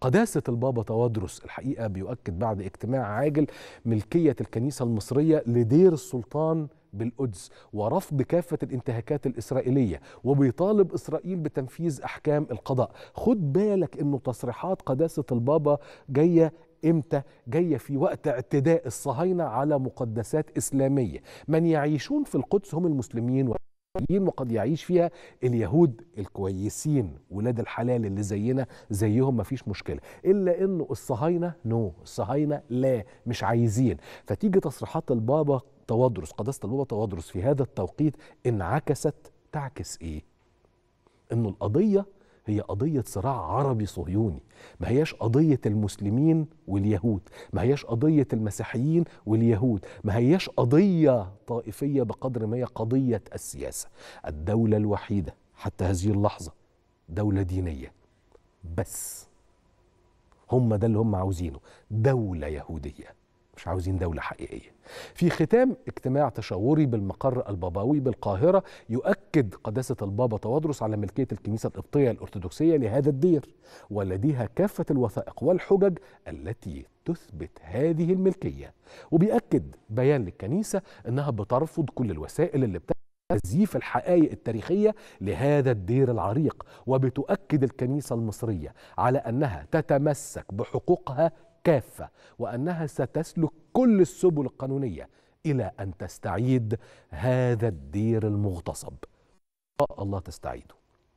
قداسة البابا توادرس الحقيقة بيؤكد بعد اجتماع عاجل ملكية الكنيسة المصرية لدير السلطان بالقدس ورفض كافة الانتهاكات الإسرائيلية وبيطالب إسرائيل بتنفيذ أحكام القضاء خد بالك أنه تصريحات قداسة البابا جاية امتى جايه في وقت اعتداء الصهاينه على مقدسات اسلاميه من يعيشون في القدس هم المسلمين وقد يعيش فيها اليهود الكويسين ولاد الحلال اللي زينا زيهم مفيش مشكله الا انه الصهاينه نو الصهاينه لا مش عايزين فتيجي تصريحات البابا تودرس قداسه البابا تودرس في هذا التوقيت انعكست تعكس ايه انه القضيه هي قضية صراع عربي صهيوني ما هياش قضية المسلمين واليهود ما هياش قضية المسيحيين واليهود ما هياش قضية طائفية بقدر ما هي قضية السياسة الدولة الوحيدة حتى هذه اللحظة دولة دينية بس هم ده اللي هم عاوزينه دولة يهودية مش عاوزين دولة حقيقية في ختام اجتماع تشاوري بالمقر الباباوي بالقاهرة يؤكد قداسة البابا توادرس على ملكية الكنيسة القبطية الأرثوذكسية لهذا الدير ولديها كافة الوثائق والحجج التي تثبت هذه الملكية وبيأكد بيان للكنيسة أنها بترفض كل الوسائل اللي بتاع تزييف الحقائق التاريخية لهذا الدير العريق وبتؤكد الكنيسة المصرية على أنها تتمسك بحقوقها كافه وانها ستسلك كل السبل القانونيه الى ان تستعيد هذا الدير المغتصب الله تستعيده